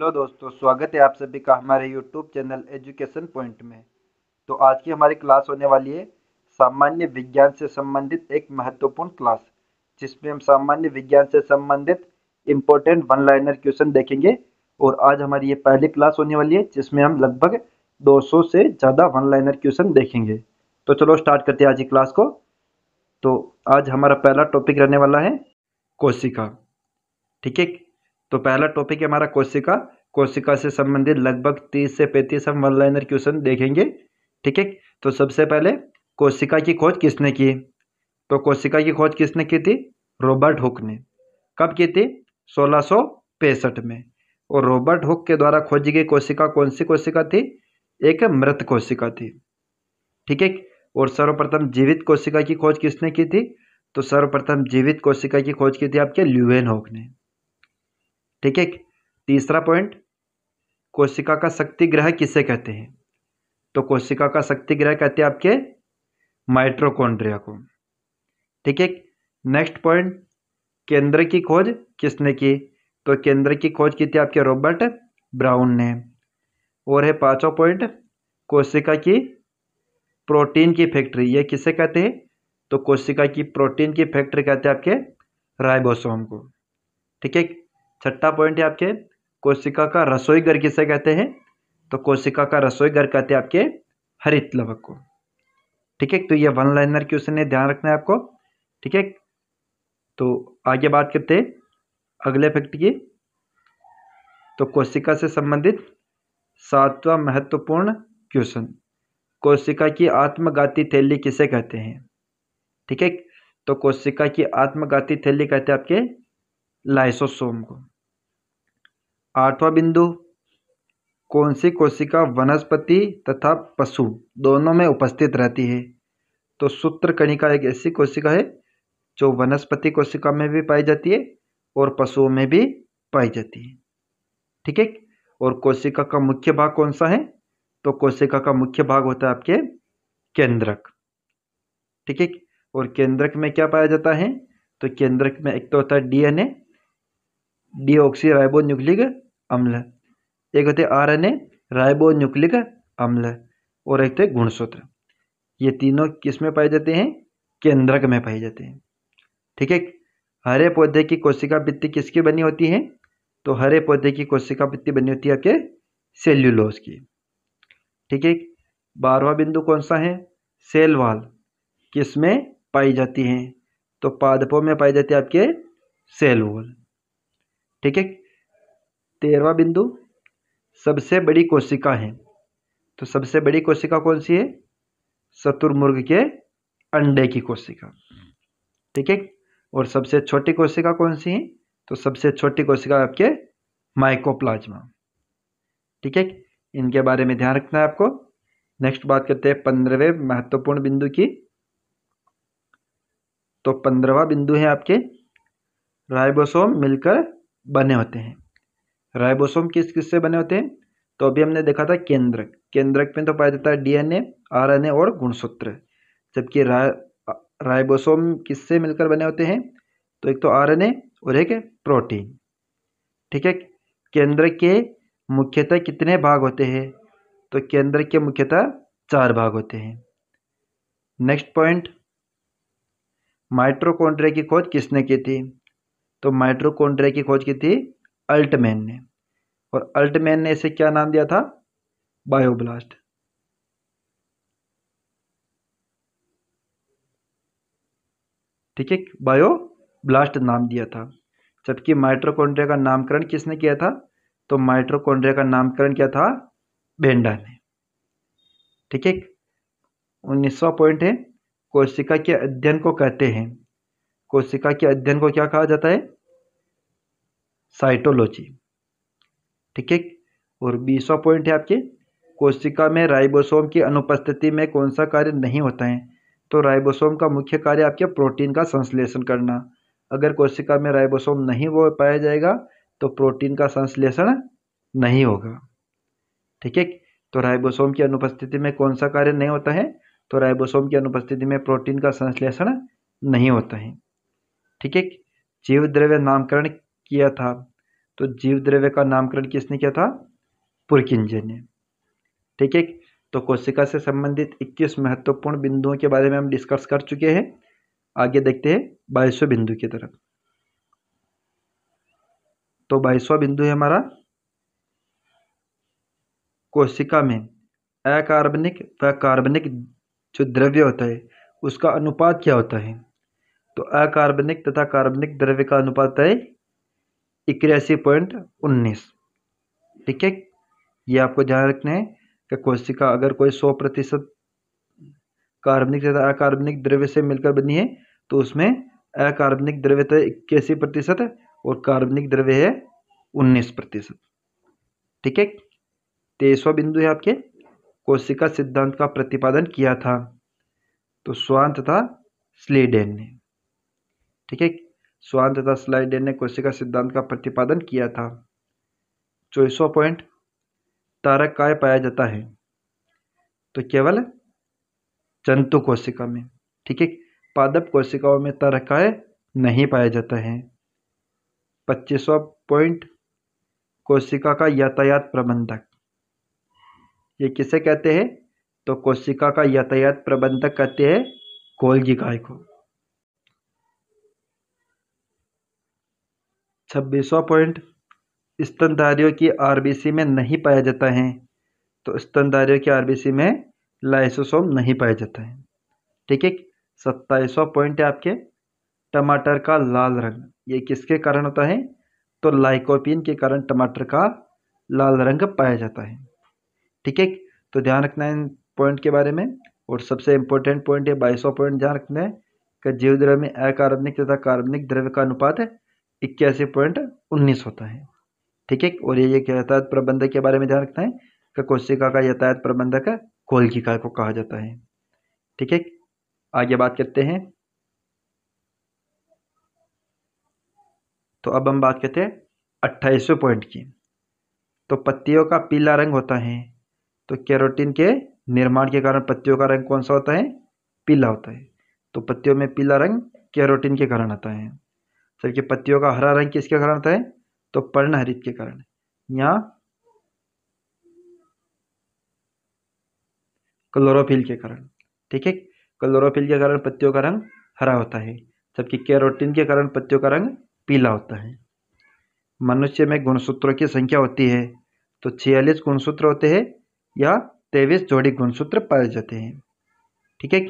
hello दोस्तों स्वागत है आप सभी का हमारे यूट्यूब चैनल एजुकेशन पॉइंट में तो आज की हमारी क्लास होने वाली है सामान्य विज्ञान से संबंधित एक महत्वपूर्ण क्लास जिसमें हम सामान्य विज्ञान से संबंधित इम्पोर्टेंट वन लाइनर क्वेश्चन देखेंगे और आज हमारी ये पहली क्लास होने वाली है जिसमें हम लगभग दो से ज़्यादा वन लाइनर क्वेश्चन देखेंगे तो चलो स्टार्ट करते हैं आज की क्लास को तो आज हमारा पहला टॉपिक रहने वाला है कोशिका ठीक है तो पहला टॉपिक है हमारा कोशिका कोशिका से संबंधित लगभग तीस से पैंतीस हम वन लाइनर क्वेश्चन देखेंगे ठीक है तो सबसे पहले कोशिका की खोज किसने की तो कोशिका की खोज किसने की थी रॉबर्ट हुक ने कब की थी सोलह में और रॉबर्ट हुक के द्वारा खोजी गई कोशिका कौन सी कोशिका थी एक मृत कोशिका थी ठीक है और सर्वप्रथम जीवित कोशिका की खोज किसने की थी तो सर्वप्रथम जीवित कोशिका की खोज की थी आपके ल्यूएन हुक ने ठीक है तीसरा पॉइंट कोशिका का शक्ति ग्रह किसे कहते हैं तो कोशिका का शक्ति ग्रह कहते हैं आपके माइट्रोकोड्रिया को ठीक है नेक्स्ट पॉइंट केंद्र की खोज किसने की तो केंद्र की खोज की थी आपके रॉबर्ट ब्राउन ने और है पांचवा पॉइंट कोशिका की प्रोटीन की फैक्ट्री ये किसे कहते हैं तो कोशिका की प्रोटीन की फैक्ट्री कहते हैं आपके राइबोसोम को ठीक है छठा पॉइंट है आपके कोशिका का रसोई घर किसे कहते हैं तो कोशिका का रसोई घर कहते हैं आपके हरित लवक को ठीक है तो ये वन लाइनर क्वेश्चन है ध्यान रखना है आपको ठीक है तो आगे बात करते हैं अगले फैक्ट की तो कोशिका से संबंधित सातवां महत्वपूर्ण क्वेश्चन कोशिका की आत्मघाती थैली किसे कहते हैं ठीक है तो कोशिका की आत्मघाती थैली कहते हैं आपके लाइसोसोम को आठवां बिंदु कौन सी कोशिका वनस्पति तथा पशु दोनों में उपस्थित रहती है तो सूत्र कणिका एक ऐसी कोशिका है जो वनस्पति कोशिका में भी पाई जाती है और पशुओं में भी पाई जाती है ठीक है और कोशिका का मुख्य भाग कौन सा है तो कोशिका का मुख्य भाग होता है आपके केंद्रक ठीक है और केंद्रक में क्या पाया जाता है तो केंद्रक में एक तो होता है डीएनए डीऑक्सी राइबो न्यूक्लिक अम्ल एक होते आरएनए न्यूक्लिक अम्ल और एक गुणसूत्र ये तीनों किस में पाए जाते हैं केंद्रक में पाए जाते हैं ठीक है हरे पौधे की कोशिका भित्ति किसकी बनी होती है तो हरे पौधे की कोशिका भित्ति बनी होती है आपके सेल्यूलोस की ठीक है बारवा बिंदु कौन सा है सेल वाल किस में पाई जाती है तो पादपों में पाई जाती है आपके सेल वॉल ठीक है तेरवा बिंदु सबसे बड़ी कोशिका है तो सबसे बड़ी कोशिका कौन सी है शत्रुमुर्ग के अंडे की कोशिका ठीक है और सबसे छोटी कोशिका कौन सी है तो सबसे छोटी कोशिका आपके माइकोप्लाज्मा ठीक है इनके बारे में ध्यान रखना है आपको नेक्स्ट बात करते हैं पंद्रहवें महत्वपूर्ण बिंदु की तो पंद्रहवा बिंदु है आपके राइबोसोम मिलकर बने होते हैं राइबोसोम किस किस से बने होते हैं तो अभी हमने देखा था केंद्रक केंद्रक में तो पाया जाता है डीएनए आरएनए और गुणसूत्र जबकि रा, राइबोसोम किससे मिलकर बने होते हैं तो एक तो आरएनए और एक प्रोटीन ठीक है केंद्र के मुख्यतः कितने भाग होते हैं तो केंद्र के मुख्यतः चार भाग होते हैं नेक्स्ट पॉइंट माइट्रोकोन्ड्रिया की खोज किसने की थी तो माइट्रोकोन्ड्रिया की खोज की थी अल्टमैन ने और अल्टमैन ने इसे क्या नाम दिया था बायोब्लास्ट ठीक है बायो ब्लास्ट नाम दिया था जबकि माइट्रोकॉन्ड्रिया का नामकरण किसने किया था तो माइट्रोकॉन्ड्रिया का नामकरण क्या था बेंडा ने ठीक है उन्नीसवा पॉइंट है कोशिका के अध्ययन को कहते हैं कोशिका के अध्ययन को क्या कहा जाता है साइटोलॉजी ठीक है और बीसवा पॉइंट है आपके कोशिका में राइबोसोम की अनुपस्थिति में कौन सा कार्य नहीं होता है तो राइबोसोम का मुख्य कार्य आपके प्रोटीन का संश्लेषण करना अगर कोशिका में राइबोसोम नहीं हो पाया जाएगा तो प्रोटीन का संश्लेषण नहीं होगा ठीक है तो राइबोसोम की अनुपस्थिति में कौन सा कार्य नहीं होता है तो राइबोसोम की अनुपस्थिति में प्रोटीन का संश्लेषण नहीं होता है ठीक है जीव द्रव्य नामकरण किया था तो जीव द्रव्य का नामकरण किसने किया था पुरकिंजे ने ठीक है तो कोशिका से संबंधित 21 महत्वपूर्ण बिंदुओं के बारे में हम डिस्कस कर चुके हैं आगे देखते हैं बाईसवें बिंदु की तरफ तो बाईसवा बिंदु है हमारा कोशिका में अकार्बनिक व कार्बनिक जो द्रव्य होता है उसका अनुपात क्या होता है तो अकार्बनिक तथा कार्बनिक द्रव्य का अनुपात है इक्यासी पॉइंट उन्नीस ठीक है ये आपको ध्यान रखना है कि कोशिका अगर कोई सौ प्रतिशत कार्बनिक तथा अकार्बनिक द्रव्य से मिलकर बनी है तो उसमें अकार्बनिक द्रव्य तो इक्यासी प्रतिशत और कार्बनिक द्रव्य है उन्नीस प्रतिशत ठीक है तेईसवा तो बिंदु है आपके कोशिका सिद्धांत का प्रतिपादन किया था तो स्वांत था स्लेडेन ने ठीक है स्वान तथा स्लाइडर ने कोशिका सिद्धांत का प्रतिपादन किया था चौबीसवा पॉइंट तारक काय पाया जाता है तो केवल जंतु कोशिका में ठीक है पादप कोशिकाओं में तारक काय नहीं पाया जाता है पच्चीसवा पॉइंट कोशिका का यातायात प्रबंधक ये किसे कहते हैं तो कोशिका का यातायात प्रबंधक कहते हैं कोलगी गाय को छब्बीसवां पॉइंट स्तनधारियों की आरबीसी में नहीं पाया जाता है तो स्तनधारियों की आरबीसी में लाइसोसोम नहीं पाया जाता है ठीक है सत्ताईसवा पॉइंट है आपके टमाटर का लाल रंग ये किसके कारण होता है तो लाइकोपिन के कारण टमाटर का लाल रंग पाया जाता है ठीक है तो ध्यान रखना है इन पॉइंट के बारे में और सबसे इंपॉर्टेंट पॉइंट है बाईसवा पॉइंट ध्यान रखना है कि जीव द्रव्य में अकार्बनिक तथा कार्बनिक द्रव्य का अनुपात है इक्यासी पॉइंट उन्नीस होता है ठीक है और ये एक यातायात प्रबंधक के बारे में ध्यान रखना है कि कोशिका का यातायात प्रबंधक कोलकिका को कहा जाता है ठीक है आगे बात करते हैं तो अब हम बात करते हैं अट्ठाईसवें पॉइंट की तो पत्तियों का पीला रंग होता है तो कैरोटीन के निर्माण के कारण पत्तियों का रंग कौन सा होता है पीला होता है तो पत्तियों में पीला रंग कैरोटीन के कारण आता है सर के पत्तियों का हरा रंग किसके कारण होता है तो पर्णहरित के कारण यहाँ क्लोरोफिल के कारण ठीक है क्लोरोफिल के कारण पत्तियों का रंग हरा होता है जबकि कैरोटीन के कारण पत्तियों का रंग पीला होता है मनुष्य में गुणसूत्रों की संख्या होती है तो छियालीस गुणसूत्र होते हैं या तेईस जोड़ी गुणसूत्र पाए जाते हैं ठीक है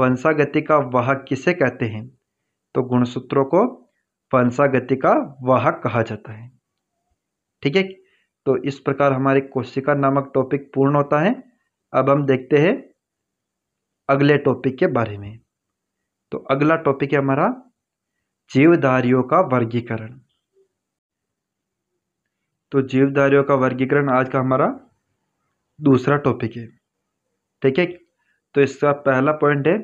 वंशागति का वाहक किसे कहते हैं तो गुणसूत्रों को फंसा गति का वाहक कहा जाता है ठीक है तो इस प्रकार हमारे कोशिका नामक टॉपिक पूर्ण होता है अब हम देखते हैं अगले टॉपिक के बारे में तो अगला टॉपिक है हमारा जीवधारियों का वर्गीकरण तो जीवधारियों का वर्गीकरण आज का हमारा दूसरा टॉपिक है ठीक है तो इसका पहला पॉइंट है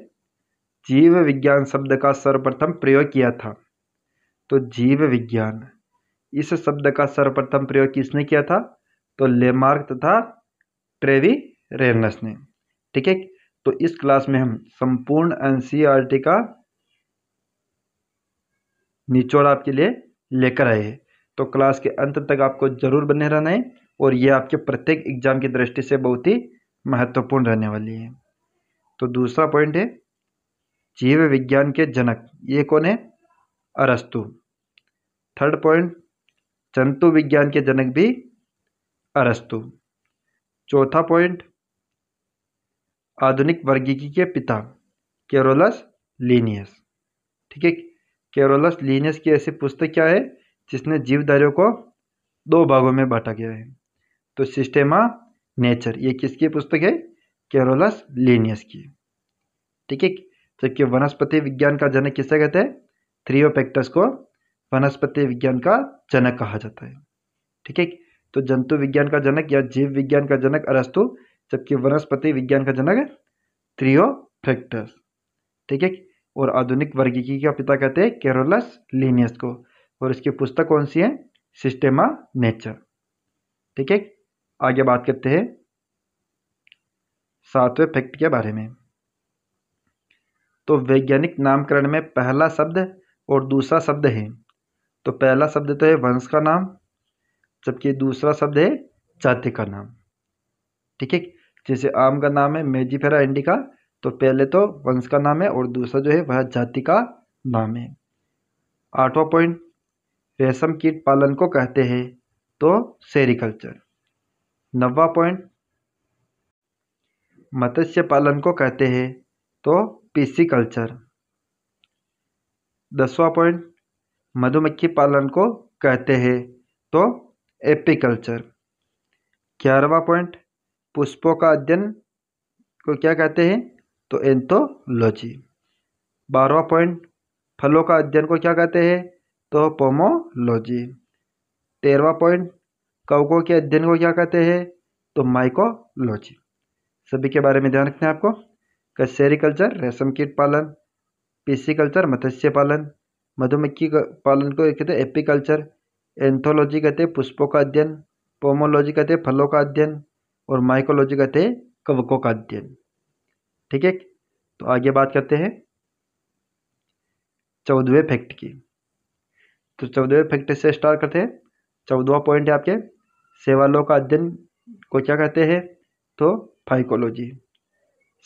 जीव विज्ञान शब्द का सर्वप्रथम प्रयोग किया था तो जीव विज्ञान इस शब्द का सर्वप्रथम प्रयोग किसने किया था तो लेमार्क तथा ट्रेवी रेनस ने ठीक है तो इस क्लास में हम संपूर्ण एन का निचोड़ आपके लिए लेकर आए हैं तो क्लास के अंत तक आपको जरूर बने रहना है और यह आपके प्रत्येक एग्जाम की दृष्टि से बहुत ही महत्वपूर्ण रहने वाली है तो दूसरा पॉइंट है जीव विज्ञान के जनक ये कौन है अरस्तु थर्ड पॉइंट जंतु विज्ञान के जनक भी अरस्तु चौथा पॉइंट आधुनिक वर्गीकी के पिता केरोलस लीनियस ठीक है केरोलस लीनियस की ऐसी पुस्तक क्या है जिसने जीवधारियों को दो भागों में बांटा गया है तो सिस्टेमा नेचर ये किसकी पुस्तक है केरोलस लीनियस की ठीक है जबकि वनस्पति विज्ञान का जनक किसे कहते हैं थ्रियोपेक्टस को वनस्पति विज्ञान का जनक कहा जाता है ठीक है तो जंतु विज्ञान का जनक या जीव विज्ञान का जनक अरस्तु जबकि वनस्पति विज्ञान का जनक थ्रियोफेक्टस ठीक है और आधुनिक वर्गीकी का पिता कहते हैं केरोलस लीनियस को और इसकी पुस्तक कौन सी है सिस्टेमा नेचर ठीक है आगे बात करते हैं सातवें फैक्ट के बारे में तो वैज्ञानिक नामकरण में पहला शब्द और दूसरा शब्द है तो पहला शब्द तो है वंश का नाम जबकि दूसरा शब्द है जाति का नाम ठीक है जैसे आम का नाम है मेजीफेरा इंडिका तो पहले तो वंश का नाम है और दूसरा जो है वह जाति का नाम है आठवां पॉइंट रेशम कीट पालन को कहते हैं तो सेरिकल्चर नवा पॉइंट मत्स्य पालन को कहते हैं तो पीसी कल्चर दसवां पॉइंट मधुमक्खी पालन को कहते हैं तो एपिकल्चर ग्यारहवा पॉइंट पुष्पों का अध्ययन को क्या कहते हैं तो एंथोलॉजी बारहवा पॉइंट फलों का अध्ययन को क्या कहते हैं तो पोमोलॉजी तेरहवा पॉइंट कवकों के अध्ययन को क्या कहते हैं तो माइकोलॉजी सभी के बारे में ध्यान रखना है आपको कल्चर रेशम कीट पालन पिसिकल्चर मत्स्य पालन मधुमक्खी पालन को कहते हैं एपिकल्चर एंथोलॉजी कहते हैं पुष्पों का अध्ययन पोमोलॉजी कहते हैं फलों का अध्ययन और माइकोलॉजी कहते हैं कवकों का अध्ययन ठीक है तो आगे बात करते हैं चौदहवें फैक्ट की तो चौदहवें फैक्ट से स्टार्ट करते हैं चौदवा पॉइंट है आपके सेवालों का अध्ययन को क्या कहते हैं तो फाइकोलॉजी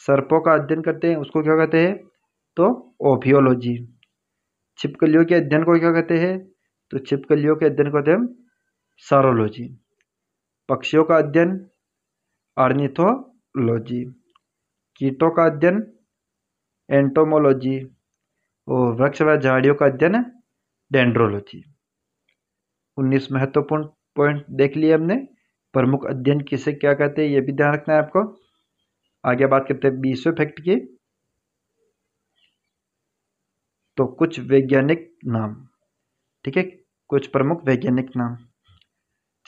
सर्पों का अध्ययन करते हैं उसको क्या कहते हैं तो ओफियोलॉजी छिपकलियों के अध्ययन को क्या कहते हैं तो छिपकलियों के अध्ययन को कहते हैं सारोलॉजी पक्षियों का अध्ययन आर्निथोलॉजी कीटों का अध्ययन एंटोमोलॉजी और वृक्ष व झाड़ियों का अध्ययन डेंड्रोलॉजी उन्नीस महत्वपूर्ण पॉइंट देख लिए हमने प्रमुख अध्ययन किसे क्या कहते हैं ये भी ध्यान रखना है आपको आगे बात करते हैं बीसवें फैक्ट की तो कुछ वैज्ञानिक नाम ठीक है कुछ प्रमुख वैज्ञानिक नाम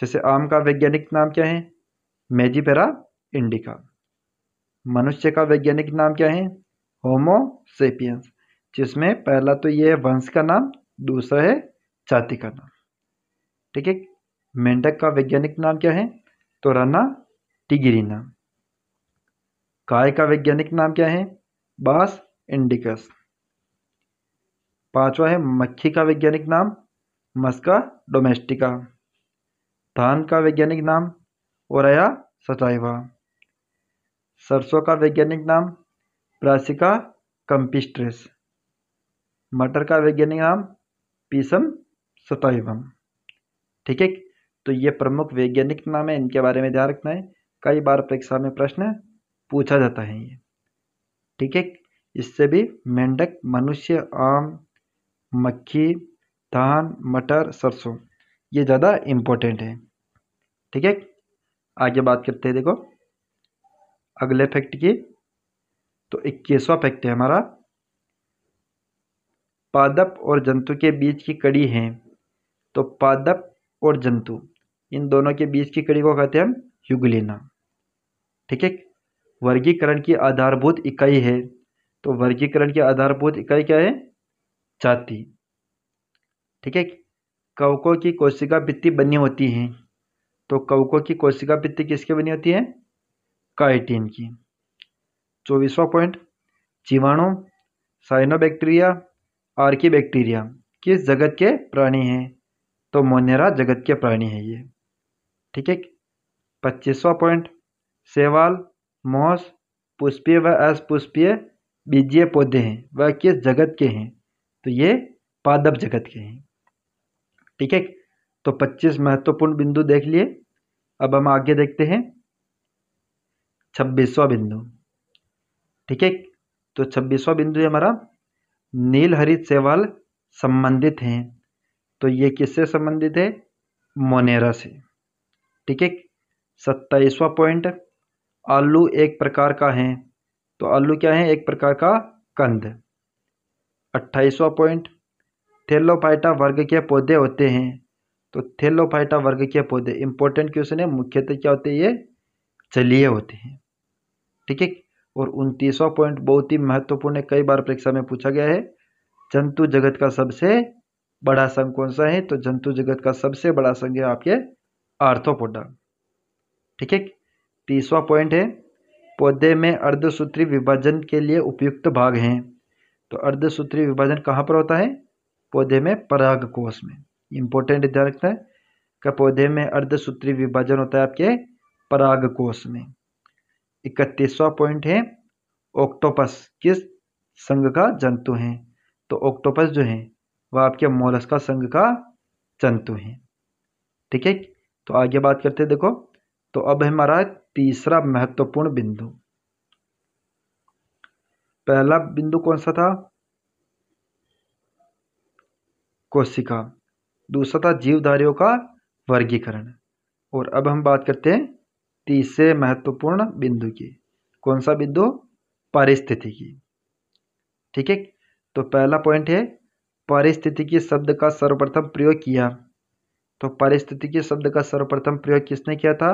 जैसे आम का वैज्ञानिक नाम क्या है मेजीपेरा इंडिका मनुष्य का वैज्ञानिक नाम क्या है होमो सेपियंस जिसमें पहला तो ये है वंश का नाम दूसरा है जाति का नाम ठीक है मेंढक का वैज्ञानिक नाम क्या है तो राना टिगिरी नाम गाय का वैज्ञानिक नाम क्या है बास इंडिकस पांचवा है मक्खी का वैज्ञानिक नाम मस्का डोमेस्टिका धान का वैज्ञानिक नाम ओरया सचाइवा सरसों का वैज्ञानिक नाम प्रासिका कंपिस्ट्रेस मटर का वैज्ञानिक नाम पीसम सताइवम ठीक है तो ये प्रमुख वैज्ञानिक नाम है इनके बारे में ध्यान रखना है कई बार परीक्षा में प्रश्न पूछा जाता है ये ठीक है इससे भी मेंढक मनुष्य आम मक्खी धान मटर सरसों ये ज़्यादा इम्पोर्टेंट है ठीक है आगे बात करते हैं देखो अगले फैक्ट की तो इक्कीसवा फैक्ट है हमारा पादप और जंतु के बीच की कड़ी है तो पादप और जंतु इन दोनों के बीच की कड़ी को कहते हैं हम युगलिना ठीक है वर्गीकरण की आधारभूत इकाई है तो वर्गीकरण की आधारभूत इकाई क्या है जाती ठीक है कवकों की कोशिका भित्ति बनी होती हैं तो कवकों की कोशिका भित्ति किसकी बनी होती है काइटिन की चौबीसवा पॉइंट जीवाणु साइनोबैक्टीरिया आर्की बैक्टीरिया किस जगत के प्राणी हैं तो मोनेरा जगत के प्राणी है ये ठीक है पच्चीसवा पॉइंट सेवाल मोस पुष्पीय व अस्पुष्पीय बीजीय पौधे हैं वह किस जगत के हैं तो ये पादप जगत के हैं ठीक है तो 25 महत्वपूर्ण बिंदु देख लिए अब हम आगे देखते हैं छब्बीसवा बिंदु ठीक है तो छब्बीसवा बिंदु है हमारा नील हरित सेवाल संबंधित हैं तो ये किससे संबंधित है मोनेरा से ठीक है सत्ताईसवा पॉइंट आलू एक प्रकार का है तो आलू क्या है एक प्रकार का कंद अट्ठाईसवां पॉइंट थेलोफाइटा वर्ग के पौधे होते हैं तो थेलोफाइटा वर्ग के पौधे इंपॉर्टेंट क्वेश्चन है मुख्यतः क्या होते हैं ये जलीय होते हैं ठीक है और उनतीसवां पॉइंट बहुत ही महत्वपूर्ण है कई बार परीक्षा में पूछा गया है जंतु जगत का सबसे बड़ा संघ कौन सा है तो जंतु जगत का सबसे बड़ा संघ है आपके आर्थोपोडा ठीक है तीसवा पॉइंट है पौधे में अर्धसूत्री विभाजन के लिए उपयुक्त भाग हैं तो अर्धसूत्री विभाजन कहाँ पर होता है पौधे में पराग कोष में इंपॉर्टेंट ध्यान रखता है का पौधे में अर्धसूत्री विभाजन होता है आपके पराग कोष में इकतीसवा पॉइंट है ऑक्टोपस किस संघ का जंतु है तो ऑक्टोपस जो है वह आपके मोलस का संघ का जंतु है ठीक है तो आगे बात करते हैं देखो तो अब हमारा तीसरा महत्वपूर्ण बिंदु पहला बिंदु कौन सा था कोशिका दूसरा था जीवधारियों का वर्गीकरण और अब हम बात करते हैं तीसरे महत्वपूर्ण बिंदु की कौन सा बिंदु परिस्थिति की ठीक है तो पहला पॉइंट है पारिस्थितिकी शब्द का सर्वप्रथम प्रयोग किया तो पारिस्थितिकी शब्द का सर्वप्रथम प्रयोग किसने किया था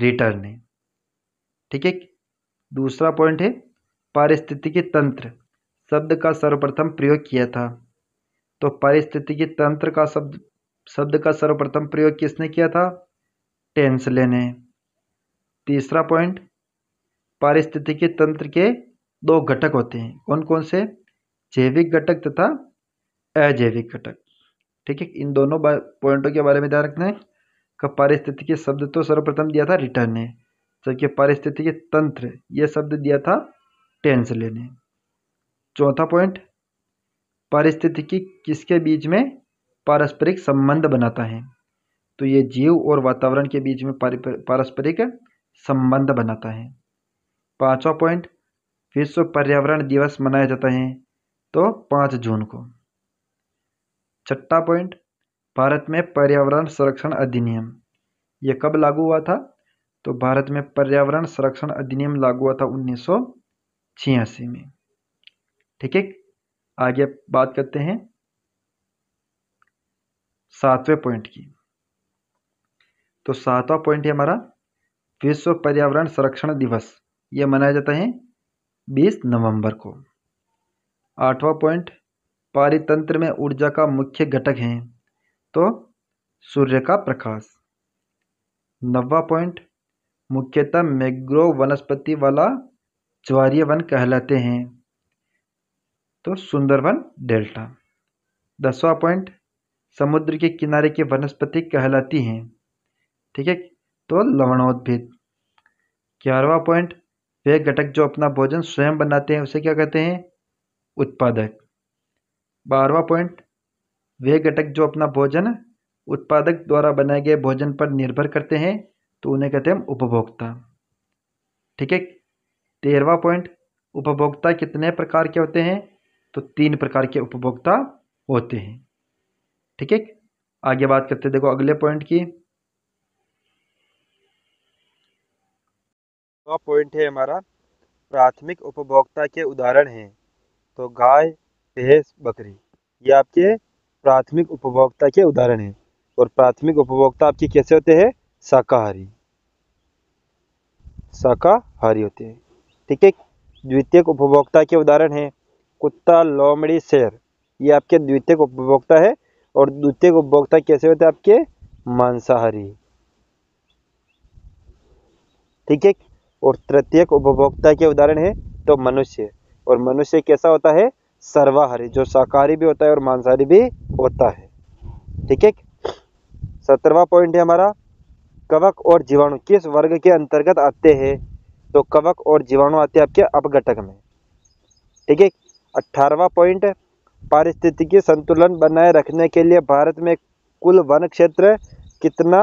रिटर ने ठीक है दूसरा पॉइंट है पारिस्थितिकी तंत्र शब्द का सर्वप्रथम प्रयोग किया था तो पारिस्थितिकी तंत्र का शब्द शब्द का सर्वप्रथम प्रयोग किसने किया था टेंसले ने तीसरा पॉइंट पारिस्थितिकी तंत्र के दो घटक होते हैं कौन कौन से जैविक घटक तथा अजैविक घटक ठीक है इन दोनों पॉइंटों के बारे में ध्यान रखना है कि पारिस्थितिकी शब्द तो सर्वप्रथम दिया था रिटर्न ने जबकि पारिस्थितिकी तंत्र यह शब्द दिया था टेन से चौथा पॉइंट पारिस्थितिकी किसके बीच में पारस्परिक संबंध बनाता है तो ये जीव और वातावरण के बीच में पारस्परिक संबंध बनाता है पांचवा पॉइंट विश्व पर्यावरण दिवस मनाया जाता है तो पाँच जून को छठा पॉइंट भारत में पर्यावरण संरक्षण अधिनियम यह कब लागू हुआ था तो भारत में पर्यावरण संरक्षण अधिनियम लागू हुआ था उन्नीस छियासी में ठीक है आगे बात करते हैं सातवें पॉइंट की तो सातवां पॉइंट है हमारा विश्व पर्यावरण संरक्षण दिवस ये मनाया जाता है 20 नवंबर को आठवां पॉइंट पारितंत्र में ऊर्जा का मुख्य घटक है तो सूर्य का प्रकाश नवा पॉइंट मुख्यतः मैग्रो वनस्पति वाला ज्वारीय वन कहलाते हैं तो सुंदरवन डेल्टा दसवां पॉइंट समुद्र के किनारे के वनस्पति कहलाती हैं ठीक है तो लवणोद्भिद ग्यारहवा पॉइंट वे घटक जो अपना भोजन स्वयं बनाते हैं उसे क्या कहते हैं उत्पादक बारहवा पॉइंट वे घटक जो अपना भोजन उत्पादक द्वारा बनाए गए भोजन पर निर्भर करते हैं तो उन्हें कहते हैं उपभोक्ता ठीक है तेरहवा पॉइंट उपभोक्ता कितने प्रकार के होते हैं तो तीन प्रकार के उपभोक्ता होते हैं ठीक है आगे बात करते देखो अगले पॉइंट की पॉइंट है हमारा प्राथमिक उपभोक्ता के उदाहरण हैं तो गाय भैंस बकरी ये आपके प्राथमिक उपभोक्ता के उदाहरण हैं और प्राथमिक उपभोक्ता आपके कैसे होते हैं शाकाहारी शाकाहारी होते हैं ठीक है द्वितीय उपभोक्ता के उदाहरण है कुत्ता लोमड़ी शेर ये आपके द्वितीय उपभोक्ता है और द्वितीय उपभोक्ता कैसे होते हैं आपके मांसाहारी ठीक है और तृतीय उपभोक्ता के उदाहरण है तो मनुष्य और मनुष्य कैसा होता है सर्वाहारी जो शाकाहारी भी होता है और मांसाहारी भी होता है ठीक है सत्रवा पॉइंट है हमारा कवक और जीवाणु किस वर्ग के अंतर्गत आते हैं तो कवक और जीवाणु आते हैं आपके अपघटक में ठीक है अट्ठारहवा पॉइंट पारिस्थितिकी संतुलन बनाए रखने के लिए भारत में कुल वन क्षेत्र कितना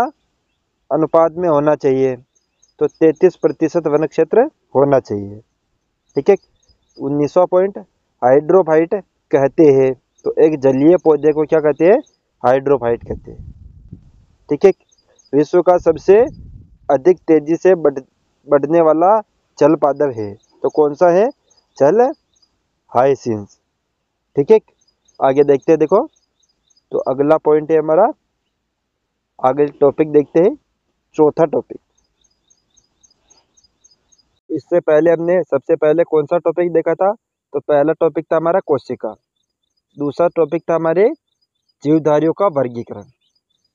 अनुपात में होना चाहिए तो 33 प्रतिशत वन क्षेत्र होना चाहिए ठीक है उन्नीसवा पॉइंट हाइड्रोफाइट कहते हैं तो एक जलीय पौधे को क्या कहते हैं हाइड्रोफाइट कहते हैं ठीक है विश्व का सबसे अधिक तेजी से बढ़ बढ़ने वाला जल पादप है तो कौन सा है जल हाइसिंस ठीक है आगे देखते हैं देखो तो अगला पॉइंट है हमारा आगे टॉपिक देखते हैं चौथा टॉपिक इससे पहले हमने सबसे पहले कौन सा टॉपिक देखा था तो पहला टॉपिक था हमारा कोशिका दूसरा टॉपिक था हमारे जीवधारियों का वर्गीकरण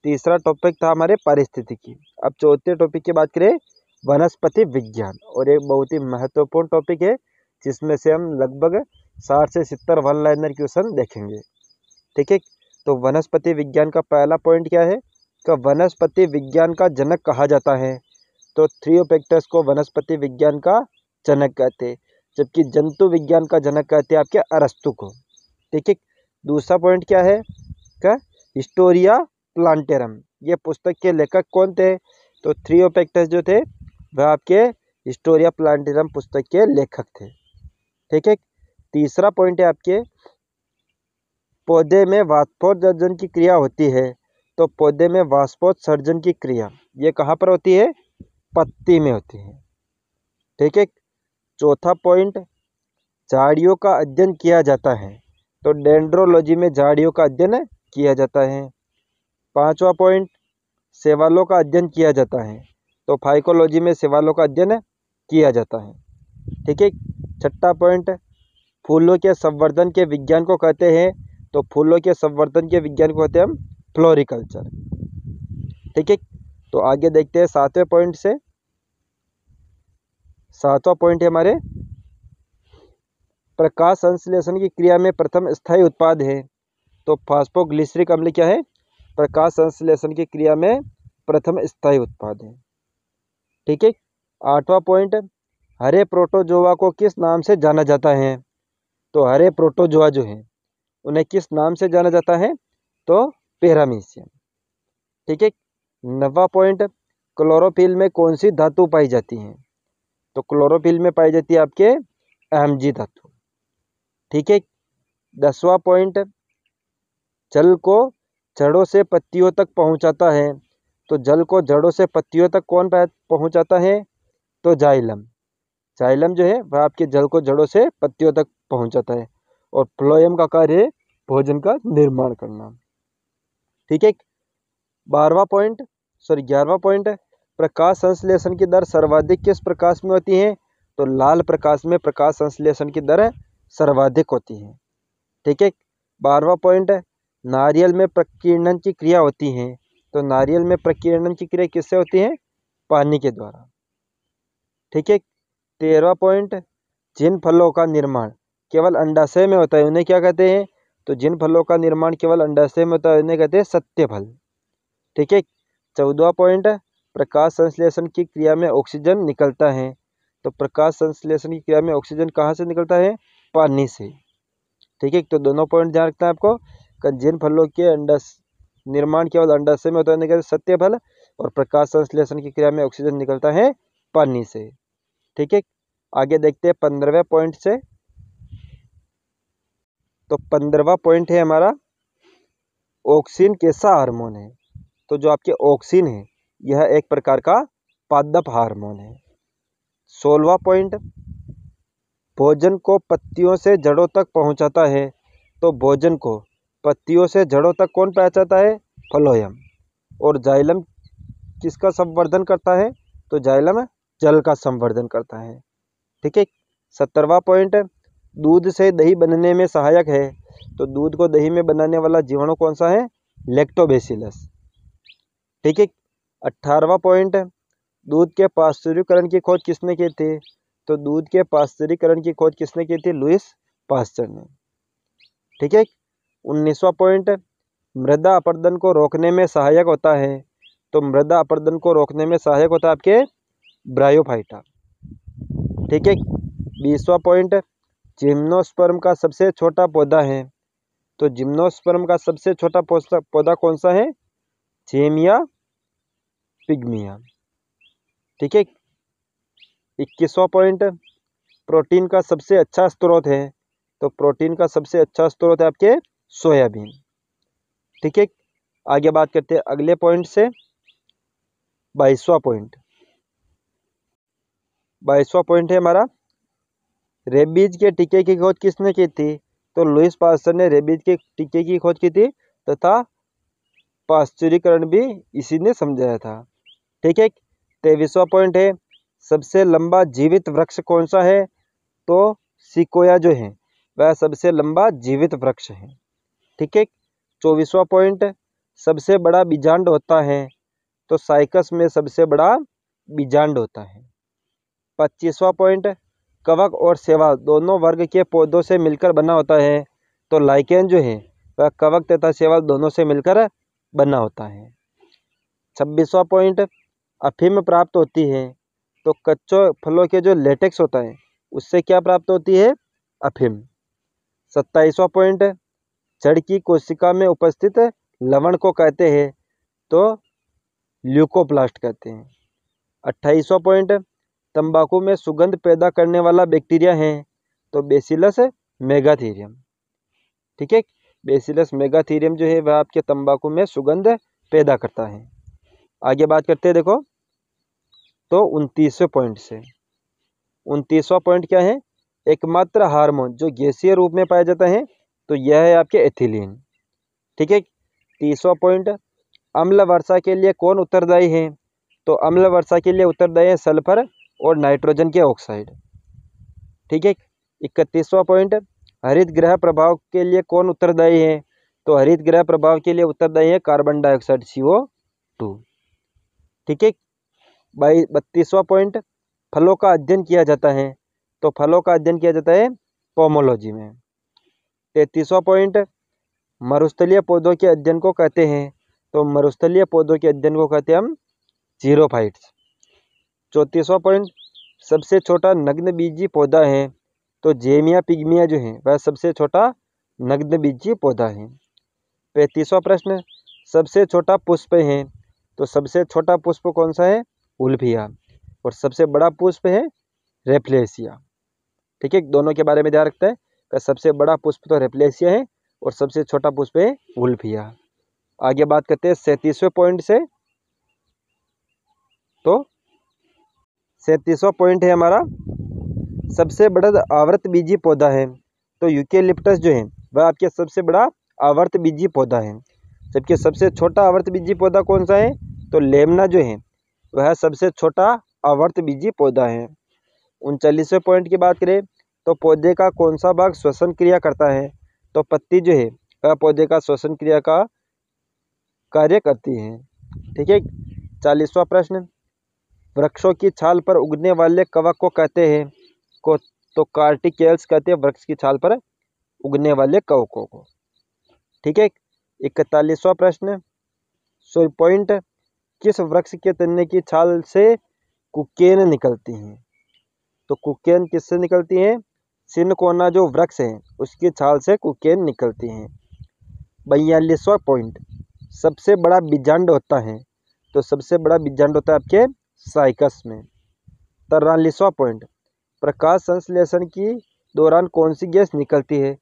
तीसरा टॉपिक था हमारे पारिस्थितिकी अब चौथे टॉपिक की बात करें वनस्पति विज्ञान और एक बहुत ही महत्वपूर्ण टॉपिक है जिसमें से हम लगभग साठ से सत्तर वन लाइनर क्वेश्चन देखेंगे ठीक है तो वनस्पति विज्ञान का पहला पॉइंट क्या है का तो वनस्पति विज्ञान का जनक कहा जाता है तो थ्रियोपेक्टस को वनस्पति विज्ञान का जनक कहते हैं जबकि जंतु विज्ञान का जनक कहते हैं आपके अरस्तु को ठीक है दूसरा पॉइंट क्या है का हिस्टोरिया प्लांटेरम ये पुस्तक के लेखक कौन थे तो थ्रियोपेक्टस जो थे वह आपके स्टोरिया प्लांटेरियम पुस्तक के लेखक थे ठीक है तीसरा पॉइंट है आपके पौधे में वास्पोत्सर्जन की क्रिया होती है तो पौधे में वाष्पोत्सर्जन की क्रिया ये कहाँ पर होती है पत्ती में होती है ठीक है चौथा पॉइंट झाड़ियों का अध्ययन किया जाता है तो डेंड्रोलॉजी में झाड़ियों का अध्ययन किया जाता है पांचवा पॉइंट सेवालों का अध्ययन किया जाता है तो फाइकोलॉजी में शिवालों का अध्ययन किया जाता है ठीक है छठा पॉइंट फूलों के संवर्धन के विज्ञान को कहते हैं तो फूलों के संवर्धन के विज्ञान को कहते हैं हम फ्लोरिकल्चर ठीक है तो आगे देखते हैं सातवें पॉइंट से सातवां पॉइंट है हमारे प्रकाश संश्लेषण की क्रिया में प्रथम स्थायी उत्पाद है तो फास्पोग्लिसरिक अम्ल क्या है प्रकाश संश्लेषण की क्रिया में प्रथम स्थायी उत्पाद है ठीक है आठवां पॉइंट हरे प्रोटोजोवा को किस नाम से जाना जाता है तो हरे प्रोटोजोआ जो है उन्हें किस नाम से जाना जाता है तो पेरामीशियम ठीक है नवा पॉइंट क्लोरोफिल में कौन सी धातु पाई जाती है तो क्लोरोफिल में पाई जाती है आपके जी धातु ठीक है दसवा पॉइंट जल को जड़ों से पत्तियों तक पहुंचाता है तो जल को जड़ों से पत्तियों तक कौन पहुँचाता है तो जाइलम जाइलम जो है वह आपके जल को जड़ों से पत्तियों तक पहुँचाता है और प्लोयम का कार्य है भोजन का निर्माण करना ठीक है बारहवा पॉइंट सॉरी ग्यारहवा पॉइंट प्रकाश संश्लेषण की दर सर्वाधिक किस प्रकाश में होती है तो लाल प्रकाश में प्रकाश संश्लेषण की दर सर्वाधिक होती है ठीक है बारहवा पॉइंट नारियल में प्रकीर्णन की क्रिया होती है तो नारियल में प्रकीर्णन की क्रिया किससे होती है पानी के द्वारा ठीक है तेरहवा पॉइंट जिन फलों का निर्माण केवल अंडाशय में होता है उन्हें क्या कहते हैं तो जिन फलों का निर्माण केवल अंडाशय में होता है उन्हें कहते हैं सत्य फल ठीक है चौदवा पॉइंट प्रकाश संश्लेषण की क्रिया में ऑक्सीजन निकलता है तो प्रकाश संश्लेषण की क्रिया में ऑक्सीजन कहाँ से निकलता है पानी से ठीक है तो दोनों पॉइंट ध्यान रखना है आपको जिन फलों के अंडा निर्माण केवल अंडाशय में होता है सत्य बल और प्रकाश संश्लेषण की क्रिया में ऑक्सीजन निकलता है पानी से ठीक है आगे देखते हैं पंद्रहवें पॉइंट से तो पंद्रहवा पॉइंट है हमारा ऑक्सीन कैसा हार्मोन है तो जो आपके ऑक्सीन है यह एक प्रकार का पादप हार्मोन है सोलवा पॉइंट भोजन को पत्तियों से जड़ों तक पहुंचाता है तो भोजन को पत्तियों से जड़ों तक कौन पहचाता है फलोयम और जाइलम किसका संवर्धन करता है तो जाइलम जल का संवर्धन करता है ठीक है सत्तरवा पॉइंट दूध से दही बनने में सहायक है तो दूध को दही में बनाने वाला जीवाणु कौन सा है लेक्टोबेसिलस ठीक है अट्ठारवा पॉइंट दूध के पाश्चर्यकरण की खोज किसने की थी तो दूध के पाश्चर्यकरण की खोज किसने की थी लुइस पास्चर ने ठीक है उन्नीसवा पॉइंट मृदा अपर्दन को रोकने में सहायक होता है तो मृदा अपर्दन को रोकने में सहायक होता है आपके ब्रायोफाइटा ठीक है बीसवा पॉइंट जिम्नोस्पर्म का सबसे छोटा पौधा है तो जिम्नोस्पर्म का सबसे छोटा पौधा कौन सा है जेमिया पिग्मिया ठीक है इक्कीसवा पॉइंट प्रोटीन का सबसे अच्छा स्रोत है तो प्रोटीन का सबसे अच्छा स्रोत है आपके सोयाबीन ठीक है आगे बात करते हैं अगले पॉइंट से बाईसवा पॉइंट बाईसवा पॉइंट है हमारा रेबीज के टीके की खोज किसने की थी तो लुइस पास्टर ने रेबीज के टीके की खोज की थी तथा पाश्चुरीकरण भी इसी ने समझाया था ठीक है तेईसवा पॉइंट है सबसे लंबा जीवित वृक्ष कौन सा है तो सिकोया जो है वह सबसे लंबा जीवित वृक्ष है ठीक है चौबीसवा पॉइंट सबसे बड़ा बीजांड होता है तो साइकस में सबसे बड़ा बीजांड होता है पच्चीसवा पॉइंट कवक और सेवा दोनों वर्ग के पौधों से मिलकर बना होता है तो लाइकेन जो है वह कवक तथा सेवा दोनों से मिलकर बना होता है छब्बीसवा पॉइंट अफीम प्राप्त होती है तो कच्चों फलों के जो लेटेक्स होता है उससे क्या प्राप्त होती है अफीम सत्ताईसवा पॉइंट जड़ की कोशिका में उपस्थित लवण को कहते हैं तो ल्यूकोप्लास्ट कहते हैं अट्ठाईसवा पॉइंट तंबाकू में सुगंध पैदा करने वाला बैक्टीरिया है तो बेसिलस मेगाथीरियम ठीक है बेसिलस मेगाथीरियम जो है वह आपके तंबाकू में सुगंध पैदा करता है आगे बात करते हैं देखो तो उनतीसवें पॉइंट से उनतीसवा पॉइंट क्या है एकमात्र हार्मोन जो गैसीय रूप में पाया जाता है तो यह है आपके एथिलीन ठीक है तीसवा पॉइंट अम्ल वर्षा के लिए कौन उत्तरदायी है तो अम्ल वर्षा के लिए उत्तरदायी है सल्फर और नाइट्रोजन के ऑक्साइड ठीक है इकतीसवा पॉइंट हरित ग्रह प्रभाव के लिए कौन उत्तरदायी है तो हरित ग्रह प्रभाव के लिए उत्तरदायी है carbon dioxide C O two ठीक है बाईस बत्तीसवा पॉइंट फलों का अध्ययन किया जाता है तो फलों का अध्ययन किया जाता है पोमोलॉजी में तैतीसवा पॉइंट मरुस्थलीय पौधों के अध्ययन को कहते हैं तो मरुस्थलीय पौधों के अध्ययन को कहते हैं हम जीरो फाइट्स चौंतीसवा पॉइंट सबसे छोटा नग्न बीजी पौधा है तो जेमिया पिग्मिया जो है वह सबसे छोटा नग्न बीजी पौधा है पैंतीसवा प्रश्न सबसे छोटा पुष्प है तो सबसे छोटा पुष्प कौन सा है उल्फिया और सबसे बड़ा पुष्प है रेफ्लेसिया ठीक है दोनों के बारे में ध्यान रखते हैं का सबसे बड़ा पुष्प तो रेप्लेसिया है और सबसे छोटा पुष्प है वुल्फिया आगे बात करते हैं सैंतीसवें पॉइंट से तो सैंतीसवा पॉइंट है हमारा सबसे बड़ा आवर्त बीजी पौधा है तो लिप्टस जो है वह आपके सबसे बड़ा आवर्त बीजी पौधा है जबकि सबसे छोटा आवर्त बीजी पौधा कौन सा है तो लेमना जो है वह सबसे छोटा आवर्त बीजी पौधा है उनचालीसवें पॉइंट की बात करें तो पौधे का कौन सा भाग श्वसन क्रिया करता है तो पत्ती जो है पौधे का श्वसन क्रिया का कार्य करती है ठीक है चालीसवा प्रश्न वृक्षों की छाल पर उगने वाले कवक को कहते हैं को तो कार्टिकेल्स कहते हैं वृक्ष की छाल पर उगने वाले कवकों को ठीक है इकतालीसवा प्रश्न सोल पॉइंट किस वृक्ष के तने की छाल से कुकेन निकलती हैं तो कुकेन किससे निकलती हैं सिनकोना जो वृक्ष है उसकी छाल से कुकेन निकलती हैं बयालीसवा पॉइंट सबसे बड़ा बीजांड होता है तो सबसे बड़ा बीजांड होता है आपके साइकस में तरालीसवा पॉइंट प्रकाश संश्लेषण की दौरान कौन सी गैस निकलती है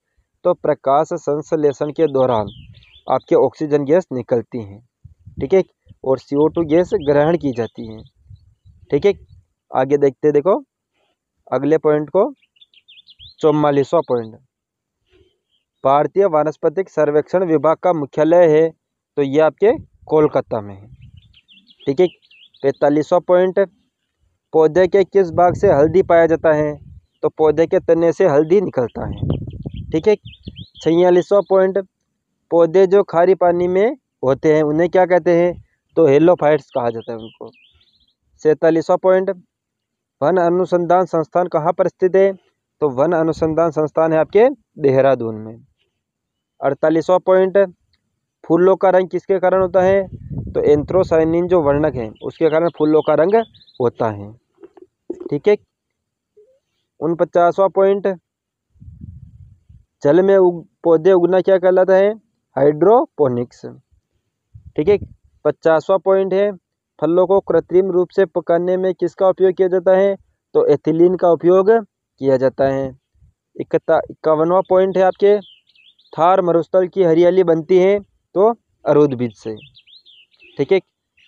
तो प्रकाश संश्लेषण के दौरान आपके ऑक्सीजन गैस निकलती हैं ठीक है और सी टू गैस ग्रहण की जाती है ठीक है आगे देखते देखो अगले पॉइंट को चौवालीसवा पॉइंट भारतीय वनस्पतिक सर्वेक्षण विभाग का मुख्यालय है तो ये आपके कोलकाता में है ठीक है पैंतालीसवा पॉइंट पौधे के किस भाग से हल्दी पाया जाता है तो पौधे के तने से हल्दी निकलता है ठीक है छियालीसवा पॉइंट पौधे जो खारी पानी में होते हैं उन्हें क्या कहते हैं तो हेलोफाइट्स कहा जाता है उनको सैतालीसवा पॉइंट वन अनुसंधान संस्थान कहाँ पर स्थित है तो वन अनुसंधान संस्थान है आपके देहरादून में अड़तालीसवा पॉइंट फूलों का रंग किसके कारण होता है तो एंथ्रोसाइनिन जो वर्णक है उसके कारण फूलों का रंग होता है ठीक है उनपचासवा पॉइंट जल में उग, पौधे उगना क्या कहलाता है हाइड्रोपोनिक्स ठीक है पचासवा पॉइंट है फलों को कृत्रिम रूप से पकाने में किसका उपयोग किया जाता है तो एथिलीन का उपयोग किया जाता है इकता इक्यावनवा पॉइंट है आपके थार मरुस्थल की हरियाली बनती है तो अरुद बीज से ठीक है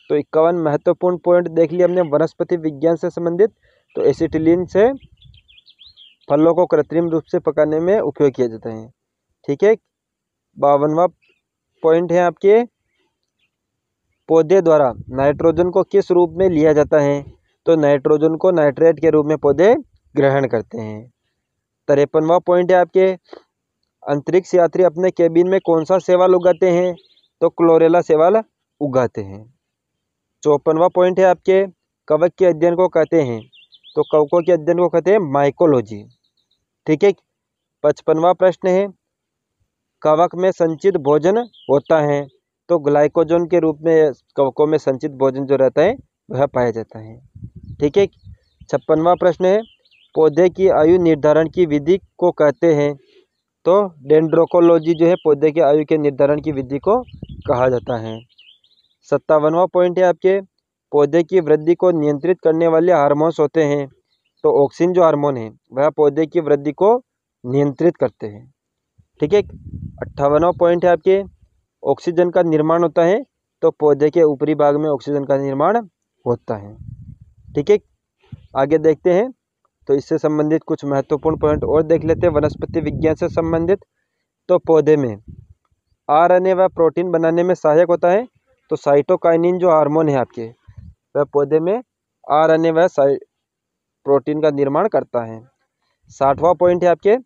तो इक्यावन महत्वपूर्ण पॉइंट देख लिया हमने वनस्पति विज्ञान से संबंधित तो एसिटिलिन से फलों को कृत्रिम रूप से पकाने में उपयोग किया जाता है ठीक है बावनवा पॉइंट है आपके पौधे द्वारा नाइट्रोजन को किस रूप में लिया जाता है तो नाइट्रोजन को नाइट्रेट के रूप में पौधे ग्रहण करते हैं तिरपनवा पॉइंट है आपके अंतरिक्ष यात्री अपने केबिन में कौन सा सेवाल उगाते हैं तो क्लोरेला सेवाल उगाते हैं चौपनवा पॉइंट है आपके कवक के अध्ययन को कहते हैं तो कवकों के अध्ययन को कहते हैं माइकोलॉजी ठीक है पचपनवा प्रश्न है कवक में संचित भोजन होता है तो ग्लाइकोजोन के रूप में कवकों में संचित भोजन जो रहता है वह पाया जाता है ठीक है छप्पनवा प्रश्न है पौधे की आयु निर्धारण की विधि को कहते हैं तो डेंड्रोकोलॉजी जो है पौधे की आयु के निर्धारण की विधि को कहा जाता है सत्तावनवा पॉइंट है आपके पौधे की वृद्धि को नियंत्रित करने वाले हार्मोन्स होते हैं तो ऑक्सीजन जो हार्मोन है वह पौधे की वृद्धि को नियंत्रित करते हैं ठीक है अट्ठावनवा पॉइंट है आपके ऑक्सीजन का निर्माण होता है तो पौधे के ऊपरी भाग में ऑक्सीजन का निर्माण होता है ठीक है आगे देखते हैं तो इससे संबंधित कुछ महत्वपूर्ण पॉइंट और देख लेते हैं वनस्पति विज्ञान से संबंधित तो पौधे में आरएनए व प्रोटीन बनाने में सहायक होता है तो साइटोकाइनिन जो हार्मोन है आपके वह पौधे में आरएनए व प्रोटीन का निर्माण करता है साठवां पॉइंट है आपके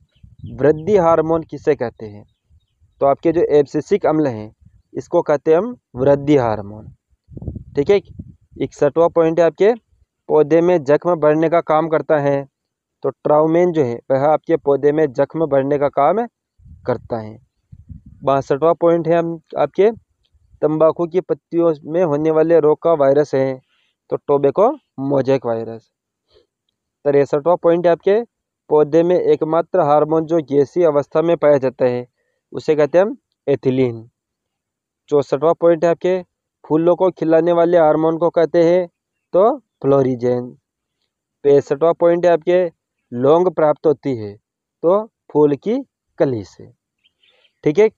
वृद्धि हार्मोन किसे कहते हैं तो आपके जो एब्सिसिक अम्ल हैं इसको कहते हैं हम वृद्धि हार्मोन ठीक है इकसठवा पॉइंट है आपके पौधे में जख्म भरने का काम करता है तो ट्राउमेन जो है वह आपके पौधे में जख्म भरने का काम करता है बासठवा पॉइंट है हम आपके तंबाकू की पत्तियों में होने वाले रोग का वायरस है तो टोबेको मोजेक वायरस तिरसठवा पॉइंट है आपके पौधे में एकमात्र हार्मोन जो गैसी अवस्था में पाया जाता है उसे कहते हैं एथिलीन चौंसठवा पॉइंट है आपके फूलों को खिलाने वाले हार्मोन को कहते हैं तो फ्लोरिजेन पैंसठवा पॉइंट है आपके लौंग प्राप्त होती है तो फूल की कली से ठीक है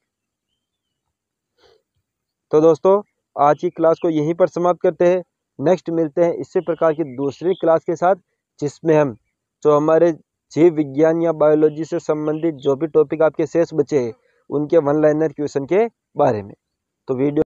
तो दोस्तों आज की क्लास को यहीं पर समाप्त करते हैं नेक्स्ट मिलते हैं इसी प्रकार की दूसरी क्लास के साथ जिसमें हम जो हमारे जीव विज्ञान या बायोलॉजी से संबंधित जो भी टॉपिक आपके शेष बचे हैं उनके वन लाइनर क्वेश्चन के बारे में तो वीडियो